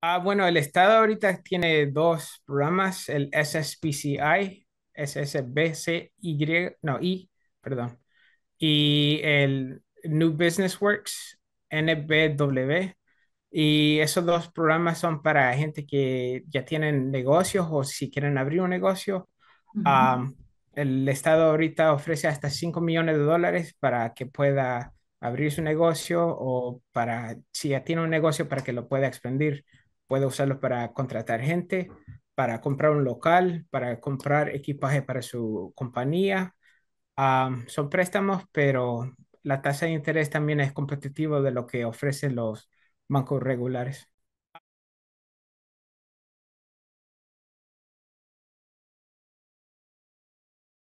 Ah, bueno, el Estado ahorita tiene dos programas, el SSPCI, SSBCY, no, I, perdón, y el New Business Works, NBW. Y esos dos programas son para gente que ya tienen negocios o si quieren abrir un negocio. el Estado ahorita ofrece hasta 5 millones de dólares para que pueda abrir su negocio o para, si ya tiene un negocio, para que lo pueda expandir puede usarlo para contratar gente, para comprar un local, para comprar equipaje para su compañía. son préstamos, pero la tasa de interés también es competitiva de lo que ofrecen los bancos regulares.